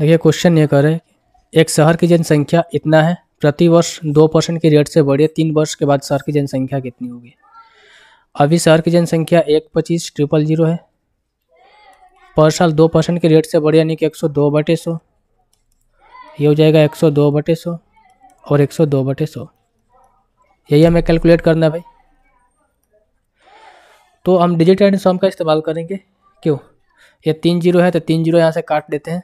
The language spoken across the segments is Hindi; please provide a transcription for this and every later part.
देखिए क्वेश्चन ये करें एक शहर की जनसंख्या इतना है प्रति वर्ष दो परसेंट की रेट से बढ़े तीन वर्ष के बाद शहर की जनसंख्या कितनी होगी अभी शहर की जनसंख्या एक पच्चीस ट्रिपल जीरो है पर साल दो परसेंट के रेट से बढ़े यानी कि एक सौ दो बटे सौ ये हो जाएगा एक सौ दो बटे सौ और एक सौ दो बटे सौ यही हमें कैलकुलेट करना है भाई तो हम डिजिट एंड सम का इस्तेमाल करेंगे क्यों ये तीन जीरो है तो तीन जीरो यहाँ से काट देते हैं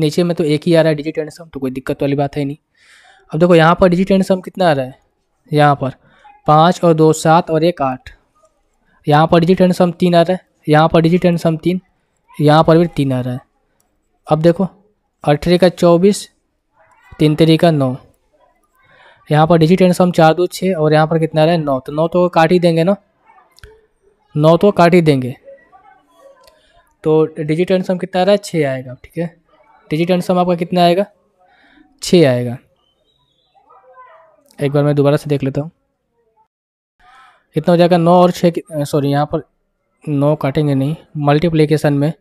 नीचे में तो एक ही आ रहा है डिजिट एंड सम तो कोई दिक्कत वाली बात है नहीं अब देखो यहाँ पर डिजिट एंड सम कितना आ रहा है यहाँ पर पाँच और दो सात और एक आठ यहाँ पर डिजिट एंड सम तीन आ रहा है यहाँ पर डिजिट एंड सम तीन यहाँ पर भी तीन आ रहा है अब देखो अठारह का चौबीस तीन तेरह का नौ यहाँ पर डिजिट एंड सम चार दो छः और यहाँ पर कितना आ रहा है नौ तो नौ तो काट ही देंगे ना नौ तो काट ही देंगे तो डिजिट एंड सम कितना आ रहा है छः आएगा ठीक है डिजिट सम आपका कितना आएगा छः आएगा एक बार मैं दोबारा से देख लेता हूँ कितना हो जाएगा नौ और छः सॉरी यहाँ पर नौ काटेंगे नहीं मल्टीप्लीकेशन में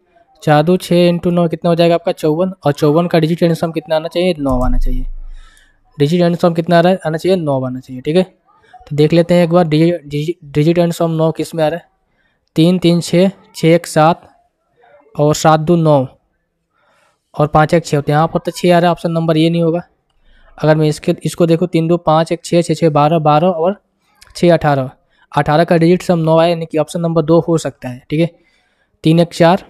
चार दो छः इंटू नौ कितना हो जाएगा आपका चौवन और चौवन का डिजिट एंड सम कितना आना चाहिए नौ आना चाहिए डिजिट एंड सम कितना आ रहा है आना चाहिए नौ आना चाहिए ठीक है तो देख लेते हैं एक बार डिजिट एंड सम नौ किस में आ रहा है तीन तीन छः छः एक सात और सात दो नौ और पाँच एक छः होते हैं यहाँ पर तो छः आ रहा है ऑप्शन नंबर ये नहीं होगा अगर मैं इसके इसको देखूँ तीन दो पाँच एक छः छः छः बारह बारह और छः अठारह अठारह का डिजिट सब नौ आया यानी कि ऑप्शन नंबर दो हो सकता है ठीक है तीन एक चार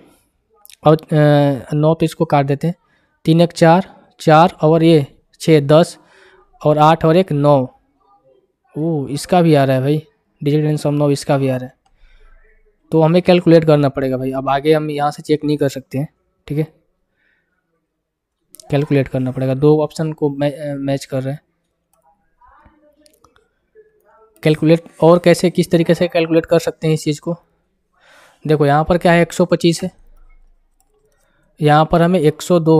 और नौ तो इसको काट देते हैं तीन एक चार चार और ये छः दस और आठ और एक नौ वो इसका भी आ रहा है भाई डिजिट एंड सब नौ इसका भी आ रहा है तो हमें कैलकुलेट करना पड़ेगा भाई अब आगे हम यहाँ से चेक नहीं कर सकते हैं ठीक है कैलकुलेट करना पड़ेगा दो ऑप्शन को मैच कर रहे हैं कैलकुलेट और कैसे किस तरीके से कैलकुलेट कर सकते हैं इस चीज़ को देखो यहाँ पर क्या है 125 है यहाँ पर हमें 102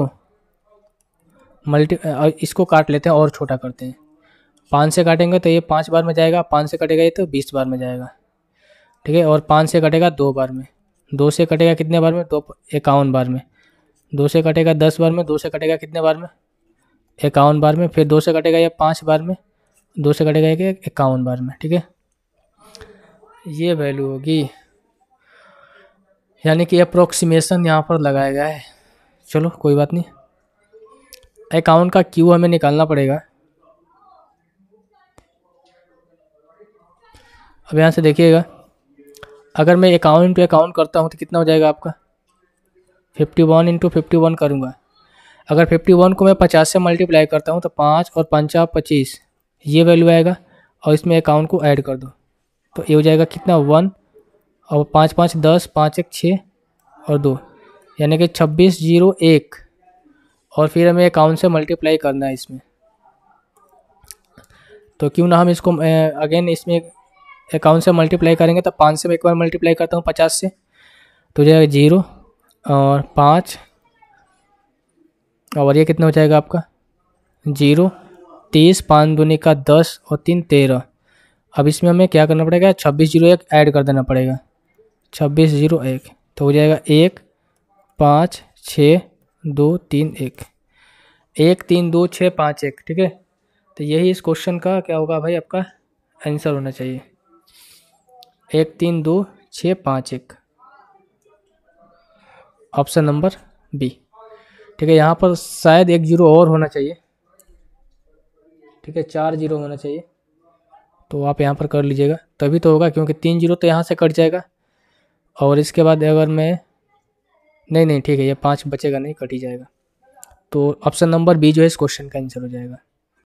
मल्टी इसको काट लेते हैं और छोटा करते हैं पाँच से काटेंगे तो ये पाँच बार में जाएगा पाँच से कटेगा ये तो बीस बार में जाएगा ठीक है और पाँच से कटेगा दो बार में दो से कटेगा कितने बार में दो इक्यावन बार में दो से कटेगा दस बार में दो से कटेगा कितने बार में इक्यावन बार में फिर दो से कटेगा ये पाँच बार में दो से कटेगा एक इक्यावन बार में ठीक है ये वैल्यू होगी यानी कि अप्रोक्सीमेशन यहाँ पर लगाया गया है चलो कोई बात नहीं अकाउंट का क्यू हमें निकालना पड़ेगा अब यहाँ से देखिएगा अगर मैं अकाउंट टू अकाउंट करता हूँ तो कितना हो जाएगा आपका fifty one into fifty one करूँगा अगर फिफ्टी वन को मैं पचास से मल्टीप्लाई करता हूँ तो पाँच और पंचा पच्चीस ये वैल्यू आएगा और इसमें अकाउंट को ऐड कर दो तो ये हो जाएगा कितना वन और पाँच पाँच दस पाँच एक छः और दो यानी कि छब्बीस जीरो एक और फिर हमें अकाउंट से मल्टीप्लाई करना है इसमें तो क्यों ना हम इसको अगेन इसमें अकाउंट से मल्टीप्लाई करेंगे तो पाँच से मैं एक बार मल्टीप्लाई करता हूँ पचास से तो हो जाएगा जीरो और पाँच और ये कितना हो जाएगा आपका जीरो तीस पाँच दूनी का दस और तीन तेरह अब इसमें हमें क्या करना पड़ेगा छब्बीस जीरो एक ऐड कर देना पड़ेगा छब्बीस जीरो एक तो हो जाएगा एक पाँच छ दो तीन एक एक तीन दो छः पाँच एक ठीक है तो यही इस क्वेश्चन का क्या होगा भाई आपका आंसर होना चाहिए एक तीन दो छः पाँच एक ऑप्शन नंबर बी ठीक है यहाँ पर शायद एक जीरो और होना चाहिए ठीक है चार जीरो होना चाहिए तो आप यहाँ पर कर लीजिएगा तभी तो होगा क्योंकि तीन जीरो तो यहाँ से कट जाएगा और इसके बाद अगर मैं नहीं नहीं ठीक है ये पाँच बचेगा नहीं कट ही जाएगा तो ऑप्शन नंबर बी जो है इस क्वेश्चन का आंसर हो जाएगा